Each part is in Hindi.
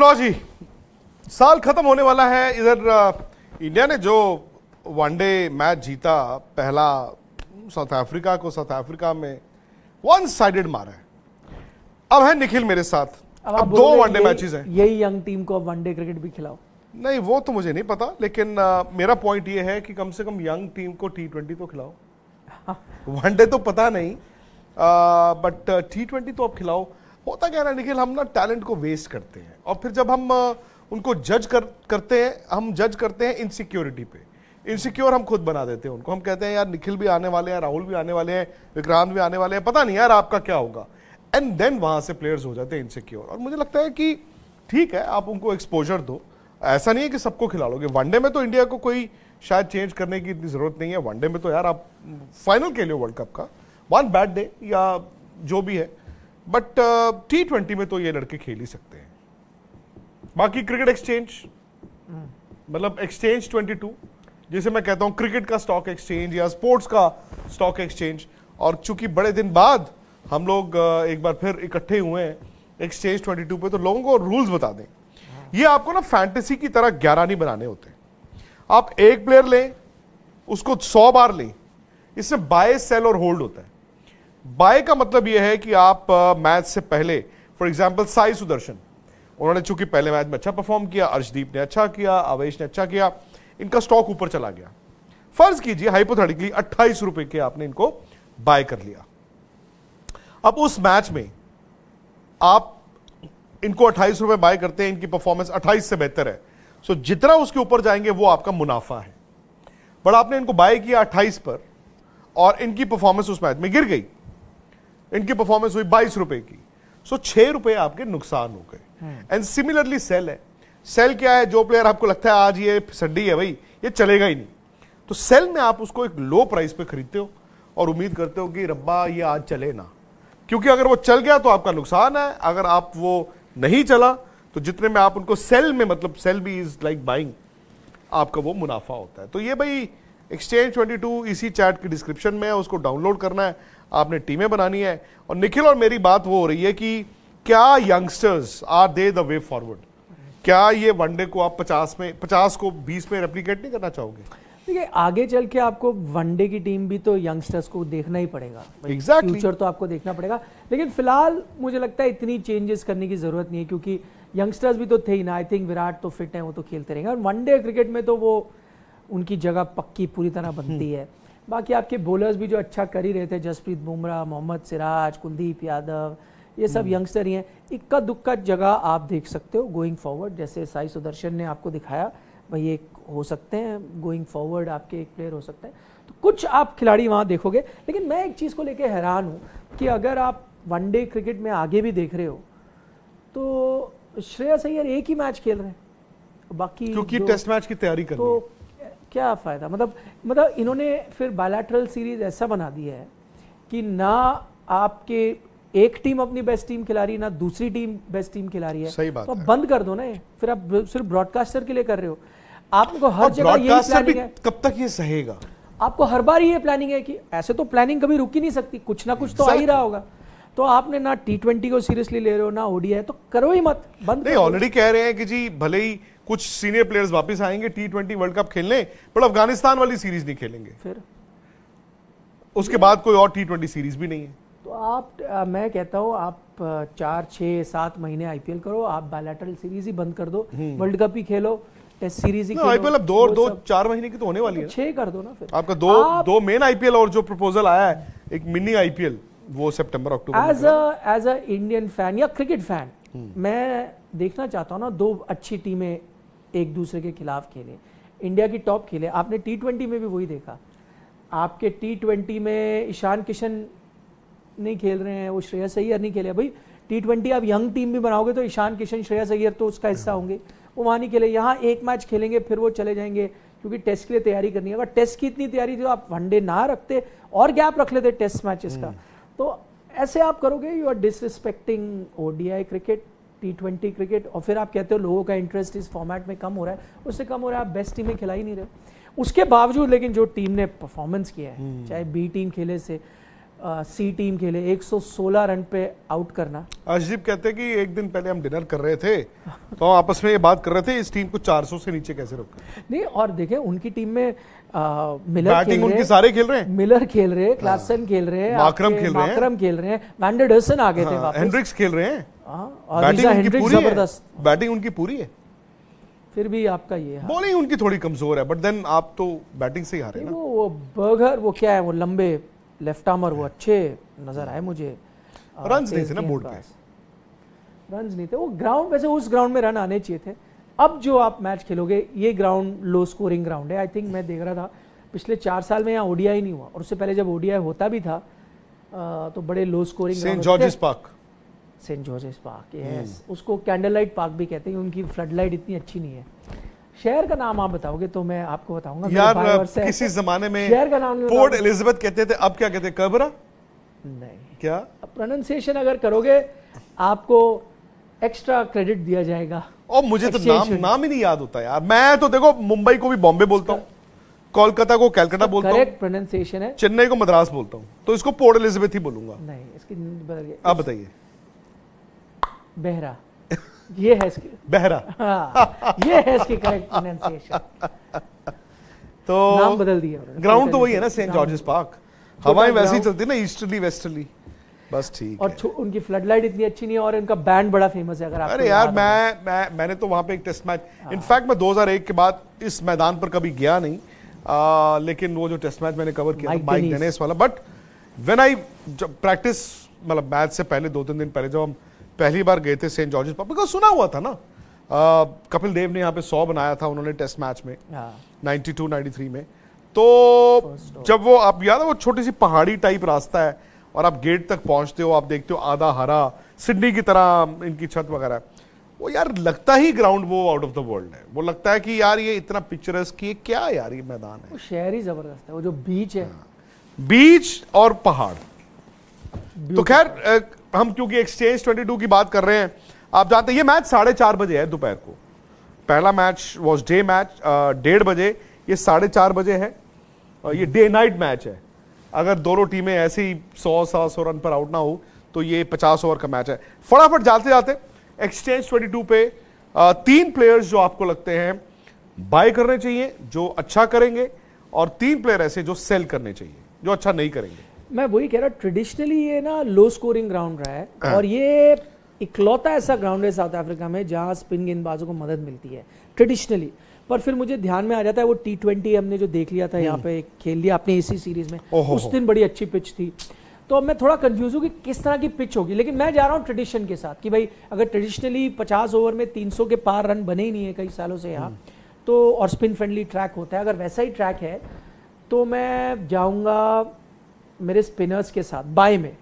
लो जी साल खत्म होने वाला है इधर इंडिया ने जो वनडे मैच जीता पहला साउथ अफ्रीका को साउथ अफ्रीका में वन साइडेड मारा है अब है निखिल मेरे साथ अब, अब दो वनडे मैचेस हैं यही यंग टीम को अब वनडे क्रिकेट भी खिलाओ नहीं वो तो मुझे नहीं पता लेकिन आ, मेरा पॉइंट ये है कि कम से कम यंग टीम को टी ट्वेंटी तो खिलाओ वनडे हाँ। तो पता नहीं आ, बट टी ट्वेंटी तो अब खिलाओ होता क्या ना निखिल हम ना टैलेंट को वेस्ट करते हैं और फिर जब हम उनको जज कर करते हैं हम जज करते हैं इनसिक्योरिटी पे इनसिक्योर हम खुद बना देते हैं उनको हम कहते हैं यार निखिल भी आने वाले हैं राहुल भी आने वाले हैं विक्रांत भी आने वाले हैं पता नहीं यार आपका क्या होगा एंड देन वहाँ से प्लेयर्स हो जाते हैं इनसिक्योर और मुझे लगता है कि ठीक है आप उनको एक्सपोजर दो ऐसा नहीं है कि सबको खिला लोगे वनडे में तो इंडिया को कोई शायद चेंज करने की इतनी ज़रूरत नहीं है वनडे में तो यार आप फाइनल के लिए वर्ल्ड कप का वन बैड डे या जो भी है बट टी ट्वेंटी में तो ये लड़के खेल ही सकते हैं बाकी क्रिकेट एक्सचेंज मतलब एक्सचेंज ट्वेंटी टू जिसे मैं कहता हूं क्रिकेट का स्टॉक एक्सचेंज या स्पोर्ट्स का स्टॉक एक्सचेंज और चूंकि बड़े दिन बाद हम लोग एक बार फिर इकट्ठे हुए हैं एक्सचेंज ट्वेंटी टू पे तो लोगों को रूल्स बता दें ये आपको ना फैंटेसी की तरह ग्यारह नहीं बनाने होते आप एक प्लेयर लें उसको सौ बार लें इसमें बाय सेल और होल्ड होता है बाय का मतलब यह है कि आप मैच से पहले फॉर एग्जाम्पल साई सुदर्शन उन्होंने चूंकि पहले मैच में अच्छा परफॉर्म किया अर्शदीप ने अच्छा किया आवेश ने अच्छा किया इनका स्टॉक ऊपर चला गया फर्ज कीजिए हाइपोथेटिकली अट्ठाईस रुपए के आपने इनको बाय कर लिया अब उस मैच में आप इनको अट्ठाईस रुपए बाय करते हैं इनकी परफॉर्मेंस अट्ठाईस से बेहतर है सो so, जितना उसके ऊपर जाएंगे वो आपका मुनाफा है बट आपने इनको बाय किया अट्ठाईस पर और इनकी परफॉर्मेंस उस मैच में गिर गई इनकी परफॉर्मेंस हुई बाईस रुपए की सो छह रुपए आपके नुकसान हो गए एंड सिमिलरली सेल है सेल क्या है जो प्लेयर आपको लगता है आज ये सड्डी है भाई ये चलेगा ही नहीं तो सेल में आप उसको एक लो प्राइस पे खरीदते हो और उम्मीद करते हो कि रब्बा ये आज चले ना क्योंकि अगर वो चल गया तो आपका नुकसान है अगर आप वो नहीं चला तो जितने में आप उनको सेल में मतलब सेल भी इज लाइक बाइंग आपका वो मुनाफा होता है तो ये भाई एक्सचेंज 22 इसी चैट की डिस्क्रिप्शन में है उसको डाउनलोड करना है आपने टीमें बनानी है और निखिल और मेरी बात वो हो रही है कि क्या youngsters are they the way forward क्या ये वनडे को आप पचास में पचास को बीस में रेप्लीकेट नहीं करना चाहोगे देखिए आगे चल के आपको वनडे की टीम भी तो यंगस्टर्स को देखना ही पड़ेगा एग्जैक्ट exactly. फ्यूचर तो आपको देखना पड़ेगा लेकिन फिलहाल मुझे लगता है इतनी चेंजेस करने की जरूरत नहीं है क्योंकि यंगस्टर्स भी तो थे ही ना आई थिंक विराट तो फिट है वो तो खेलते रहेंगे और वनडे क्रिकेट में तो वो उनकी जगह पक्की पूरी तरह बनती हम्म। है बाकी आपके बोलर्स भी जो अच्छा कर ही रहे थे जसप्रीत बुमराह मोहम्मद सिराज कुलदीप यादव ये सब यंगस्टर हम्म। ही हैं इक्का दुक्का जगह आप देख सकते हो गोइंग फॉरवर्ड जैसे साई सुदर्शन ने आपको दिखाया भाई एक हो सकते हैं गोइंग फॉरवर्ड आपके एक प्लेयर हो सकते हैं तो कुछ आप खिलाड़ी वहाँ देखोगे लेकिन मैं एक चीज़ को लेकर हैरान हूँ कि अगर आप वनडे क्रिकेट में आगे भी देख रहे हो तो श्रेयस अय्यर एक ही मैच खेल रहे हैं बाकी क्योंकि टेस्ट मैच की तैयारी कर तो क्या फ़ायदा मतलब मतलब इन्होंने फिर बायलैटरल सीरीज़ ऐसा बना दिया है कि ना आपके एक टीम अपनी बेस्ट टीम खिला रही है ना दूसरी टीम बेस्ट टीम खिला रही है सही बात तो है। बंद कर दो ना ये फिर आप सिर्फ ब्रॉडकास्टर के लिए कर रहे हो आपको हर जगह ये प्लानिंग है कब तक ये सहेगा आपको हर बार ये प्लानिंग है कि ऐसे तो प्लानिंग कभी रुक ही नहीं सकती कुछ ना कुछ तो आ ही रहा होगा तो आपने ना टी ट्वेंटी को सीरियसली ले रहे हो ना ओडीआई तो करो ही मत बंद नहीं ऑलरेडी कह रहे हैं कि जी भले ही कुछ सीनियर प्लेयर्स वापस आएंगे टी ट्वेंटी वर्ल्ड कप खेलने पर अफगानिस्तान वाली सीरीज नहीं खेलेंगे फिर उसके बाद कोई और टी ट्वेंटी सीरीज भी नहीं है तो आप आ, मैं कहता हूँ आप चार छः सात महीने आईपीएल करो आप बायलैटरल सीरीज ही बंद कर दो वर्ल्ड हम्म। कप ही खेलो टेस्ट सीरीज ही आईपीएल अब दो दो चार महीने की तो होने वाली तो है छह कर दो ना फिर आपका दो दो मेन आईपीएल और जो प्रपोजल आया है एक मिनी आईपीएल वो सितंबर अक्टूबर as a as a Indian fan या क्रिकेट हम्म। फैन मैं देखना चाहता हूँ ना दो अच्छी टीमें एक दूसरे के खिलाफ खेले इंडिया की टॉप खेले आपने टी ट्वेंटी में भी वही देखा आपके टी ट्वेंटी में ईशान किशन नहीं खेल रहे हैं वो श्रेयस सैयर नहीं खेले भाई टी ट्वेंटी आप यंग टीम भी बनाओगे तो ईशान किशन श्रेयस सैयर तो उसका हिस्सा हाँ। होंगे वो वहाँ नहीं खेले यहाँ एक मैच खेलेंगे फिर वो चले जाएंगे क्योंकि टेस्ट के लिए तैयारी करनी है अगर टेस्ट की इतनी तैयारी थी तो आप वनडे ना रखते और गैप रख लेते टेस्ट मैचेस का हम्म। तो ऐसे आप करोगे you are disrespecting ODI cricket T twenty cricket और फिर आप कहते हो लोगों का इंटरेस्ट इस फॉर्मेट में कम हो रहा है उससे कम हो रहा है आप बेस्ट टीमें खिला ही नहीं रहे उसके बावजूद लेकिन जो टीम ने परफॉर्मेंस किया है हम्म। चाहे बी टीम खेले से सी टीम खेले 116 रन पे आउट करना अजीब कहते हैं कि एक दिन पहले हम डिनर कर रहे थे तो आपस में ये बात कर रहे थे इस टीम को 400 से नीचे कैसे रोक नहीं और देखें उनकी टीम में आ, मिलर बैटिंग सारे खेल रहे हैं मिलर खेल रहे हैं क्लासन हाँ। खेल रहे हैं माक्रम खेल रहे हैं माक्रम खेल रहे हैं वैंडरडर्सन आ गए थे हाँ, खेल रहे हैं हाँ, बैटिंग उनकी पूरी जबरदस्त बैटिंग उनकी पूरी है फिर भी आपका ये हाँ। बॉलिंग उनकी थोड़ी कमजोर है बट देन आप तो बैटिंग से ही हारे ना वो, बर्गर वो क्या है वो लंबे लेफ्ट आर्मर वो अच्छे नजर आए मुझे रन नहीं थे ना बोर्ड पे रन नहीं थे वो ग्राउंड वैसे उस ग्राउंड में रन आने चाहिए थे अब जो आप मैच खेलोगे ये ग्राउंड लो स्कोरिंग ग्राउंड है आई थिंक मैं देख रहा था पिछले चार साल में यहाँ ओडीआई नहीं हुआ और उससे पहले जब ओडीआई होता भी था तो बड़े low scoring George's Park Saint George's Park yes उसको कैंडल लाइट पार्क भी कहते हैं उनकी फ्लड लाइट इतनी अच्छी नहीं है शहर का नाम आप बताओगे तो मैं आपको बताऊंगा यार किसी जमाने में शहर का नाम पोर्ट एलिजाबेथ कहते थे अब क्या कहते हैं कबरा नहीं क्या प्रोनाउंसिएशन अगर करोगे आपको एक्स्ट्रा क्रेडिट दिया जाएगा और मुझे तो नाम नाम ही नहीं याद होता यार मैं तो देखो मुंबई को भी बॉम्बे बोलता हूँ कोलकाता को कैलकाटा तो बोलता हूँ करेक्ट प्रोनाउंसिएशन है चेन्नई को मद्रास बोलता हूँ तो इसको पोर्ट एलिजाबेथ ही बोलूंगा नहीं इसकी आप बताइए बहरा ये है इसकी बहरा हाँ ये है इसकी करेक्ट प्रोनाउंसिएशन तो नाम बदल दिया ग्राउंड तो वही है ना सेंट जॉर्जेस पार्क हवाएं वैसे ही चलती ना ईस्टर्ली वेस्टर्ली बस ठीक और है। उनकी फ्लडलाइट इतनी अच्छी नहीं है और इनका बैंड बड़ा फेमस है अगर आप अरे यार मैं, मैं मैंने तो वहाँ पे एक टेस्ट मैच इनफैक्ट मैं 2001 के बाद इस मैदान पर कभी गया नहीं आ, लेकिन वो जो टेस्ट मैच मैंने कवर किया माइक डेनिस वाला बट व्हेन आई प्रैक्टिस मतलब मैच से पहले दो तीन दिन पहले जब हम पहली बार गए थे सेंट जॉर्जेस पार्क बिकॉज सुना हुआ था ना कपिल देव ने यहाँ पे सौ बनाया था उन्होंने टेस्ट मैच में हाँ। नाइनटी टू नाइनटी थ्री में तो जब वो आप याद है वो छोटी सी पहाड़ी टाइप रास्ता है और आप गेट तक पहुंचते हो आप देखते हो आधा हरा सिडनी की तरह इनकी छत वगैरह वो यार लगता ही ग्राउंड वो आउट ऑफ द वर्ल्ड है वो लगता है कि यार ये इतना पिक्चरस की क्या यार ये मैदान है वो शहर ही जबरदस्त है वो जो बीच है बीच हाँ। और पहाड़ तो खैर हम क्योंकि एक्सचेंज 22 की बात कर रहे हैं आप जानते हैं ये मैच साढ़े चार बजे है दोपहर को पहला मैच वॉज डे मैच डेढ़ बजे ये साढ़े चार बजे है और ये डे नाइट मैच है अगर दोनों टीमें ऐसे ही सौ सात सौ रन पर आउट ना हो तो ये पचास ओवर का मैच है फटाफट जाते जाते एक्सचेंज 22 पे तीन प्लेयर्स जो आपको लगते हैं बाय करने चाहिए जो अच्छा करेंगे और तीन प्लेयर ऐसे जो सेल करने चाहिए जो अच्छा नहीं करेंगे मैं वही कह रहा ट्रेडिशनली ये ना लो स्कोरिंग ग्राउंड रहा है हाँ। और ये इकलौता ऐसा ग्राउंड है साउथ अफ्रीका में जहाँ स्पिन गेंदबाजों को मदद मिलती है ट्रेडिशनली पर फिर मुझे ध्यान में आ जाता है वो टी ट्वेंटी हमने जो देख लिया था यहाँ हम्म। पे खेल लिया अपने इसी सीरीज में उस दिन बड़ी अच्छी पिच थी तो अब मैं थोड़ा कंफ्यूज हूँ कि किस तरह की पिच होगी लेकिन मैं जा रहा हूँ ट्रेडिशन के साथ कि भाई अगर ट्रेडिशनली पचास ओवर में सौ के पार रन बने ही नहीं है कई सालों से यहाँ हम्म। तो और स्पिन फ्रेंडली ट्रैक होता है अगर वैसा ही ट्रैक है तो मैं जाऊँगा मेरे स्पिनर्स के साथ बाय में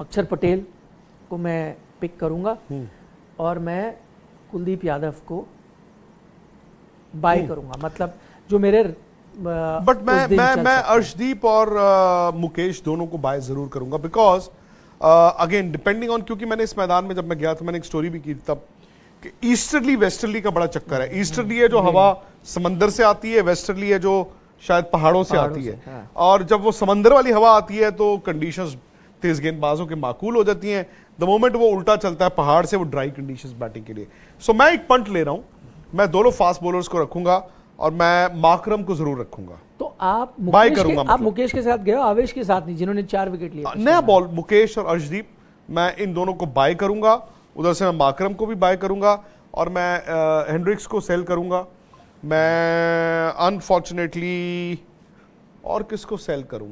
अक्षर पटेल को मैं पिक करूंगा हम्म। और मैं कुलदीप यादव को बाय हम्म। करूंगा मतलब जो मेरे बट मैं मैं मैं अर्शदीप और आ, मुकेश दोनों को बाय जरूर करूंगा बिकॉज अगेन डिपेंडिंग ऑन क्योंकि मैंने इस मैदान में जब मैं गया था मैंने एक स्टोरी भी की तब ईस्टर्ली वेस्टर्ली का बड़ा चक्कर है ईस्टर्ली हम्म। है जो हवा समंदर से आती है वेस्टर्ली है जो शायद पहाड़ों से आती है हाँ। और जब वो समंदर वाली हवा आती है तो कंडीशन तेज गेंदबाजों के माकूल हो जाती हैं द मोमेंट वो उल्टा चलता है पहाड़ से वो ड्राई कंडीशंस बैटिंग के लिए सो मैं एक पंट ले रहा हूँ मैं दोनों फास्ट बॉलर्स को रखूंगा और मैं माकरम को जरूर रखूंगा तो आप मुकेश के, मतलब। आप मुकेश के साथ गए आवेश के साथ नहीं जिन्होंने चार विकेट लिए नया बॉल मुकेश और अर्शदीप मैं इन दोनों को बाय करूंगा उधर से मैं माकरम को भी बाय करूंगा और मैं हेनरिक्स को सेल करूंगा मैं अनफॉर्चुनेटली और किसको सेल करूं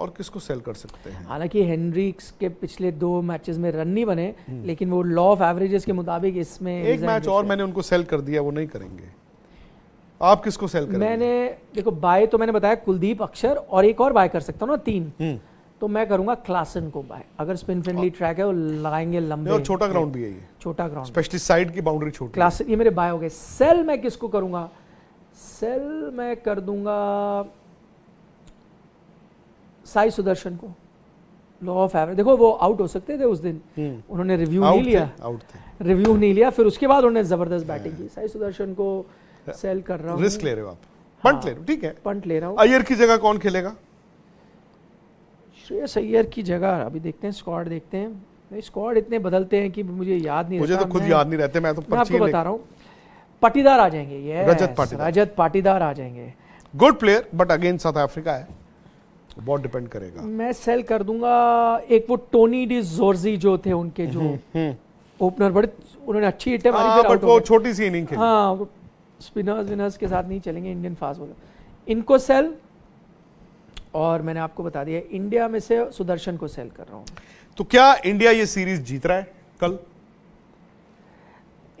और किसको सेल कर सकते हैं हालांकि हेनरिक्स के पिछले दो मैचेस में रन नहीं बने हम्म। लेकिन वो लॉ ऑफ एवरेजेस के मुताबिक इसमें एक मैच और मैंने उनको सेल कर दिया वो नहीं करेंगे आप किसको सेल करेंगे मैंने देखो बाय तो मैंने बताया कुलदीप अक्षर और एक और बाय कर सकता हूँ ना तीन हम्म। तो मैं करूंगा क्लासन को बाय अगर स्पिन फ्रेंडली ट्रैक है वो लगाएंगे लंबे और छोटा ग्राउंड भी है ये छोटा ग्राउंड स्पेशली साइड की बाउंड्री छोटी क्लासन ये मेरे बाय हो गए सेल मैं किसको करूंगा सेल मैं कर दूंगा साई सुदर्शन को लॉ ऑफ एवरेज देखो वो आउट हो सकते थे उस दिन हम्म। उन्होंने रिव्यू नहीं लिया आउट रिव्यू नहीं लिया फिर उसके बाद उन्होंने जबरदस्त बैटिंग हाँ। की साई सुदर्शन को सेल हाँ। कर रहा हूँ रिस्क ले रहे हो आप पंट हाँ। ले रहे हो ठीक है पंट ले रहा हूं अयर की जगह कौन खेलेगा श्रेयस तो अय्यर की जगह अभी देखते हैं स्कॉड देखते हैं नहीं स्कॉड इतने बदलते हैं कि मुझे याद नहीं मुझे तो खुद याद नहीं रहते मैं तो मैं आपको बता रहा हूँ पाटीदार आ जाएंगे ये रजत पाटीदार रजत पाटीदार आ जाएंगे good player but again South Africa है बहुत डिपेंड करेगा मैं सेल कर दूंगा एक वो टोनी डी जोर्जी जो थे उनके जो ओपनर हम्म, हम्म। बड़े उन्होंने अच्छी हिट मारी बट हाँ, वो छोटी सी इनिंग खेली हां स्पिनर्स विनर्स के साथ नहीं चलेंगे इंडियन फास्ट बॉलर इनको सेल और मैंने आपको बता दिया इंडिया में से सुदर्शन को सेल कर रहा हूं तो क्या इंडिया ये सीरीज जीत रहा है कल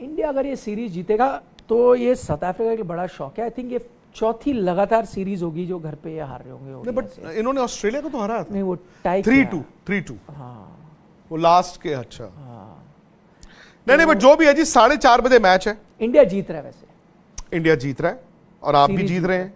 इंडिया अगर ये सीरीज जीतेगा तो ये साउथ अफ्रीका के बड़ा शौक है आई थिंक ये चौथी लगातार सीरीज होगी जो घर पे ये हार रहे होंगे बट इन्होंने ऑस्ट्रेलिया को तो हारा नहीं वो type three two three two वो लास्ट के अच्छा हाँ नहीं नहीं बट तो जो भी है जी साढ़े चार बजे मैच है इंडिया जीत रहा है वैसे इंडिया जीत रहा है और आप भी जीत रहे हैं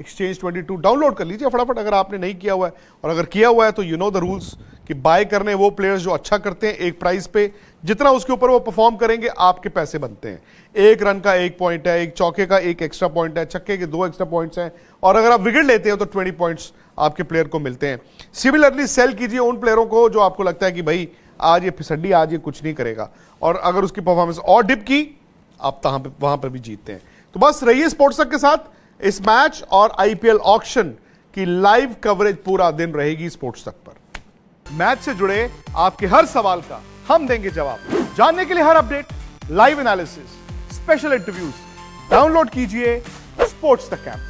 एक्सचेंज 22 डाउनलोड कर लीजिए फटाफट अगर आपने नहीं किया हुआ है और अगर किया हुआ है तो यू नो द रूल्स कि बाय करने वो प्लेयर्स जो अच्छा करते हैं एक प्राइस पे जितना उसके ऊपर वो परफॉर्म करेंगे आपके पैसे बनते हैं एक रन का एक पॉइंट है एक चौके का एक एक्स्ट्रा पॉइंट है छक्के के दो एक्स्ट्रा पॉइंट्स हैं और अगर आप विकेट लेते हैं तो ट्वेंटी पॉइंट्स आपके प्लेयर को मिलते हैं सिमिलरली सेल कीजिए उन प्लेयरों को जो आपको लगता है कि भाई आज ये फिसड्डी आज ये कुछ नहीं करेगा और अगर उसकी परफॉर्मेंस और डिप की आप वहां पर भी जीतते हैं तो बस रहिए स्पोर्ट्स तक के साथ इस मैच और आईपीएल ऑक्शन की लाइव कवरेज पूरा दिन रहेगी स्पोर्ट्स तक पर मैच से जुड़े आपके हर सवाल का हम देंगे जवाब जानने के लिए हर update live analysis special interviews download कीजिए स्पोर्ट्स तक ऐप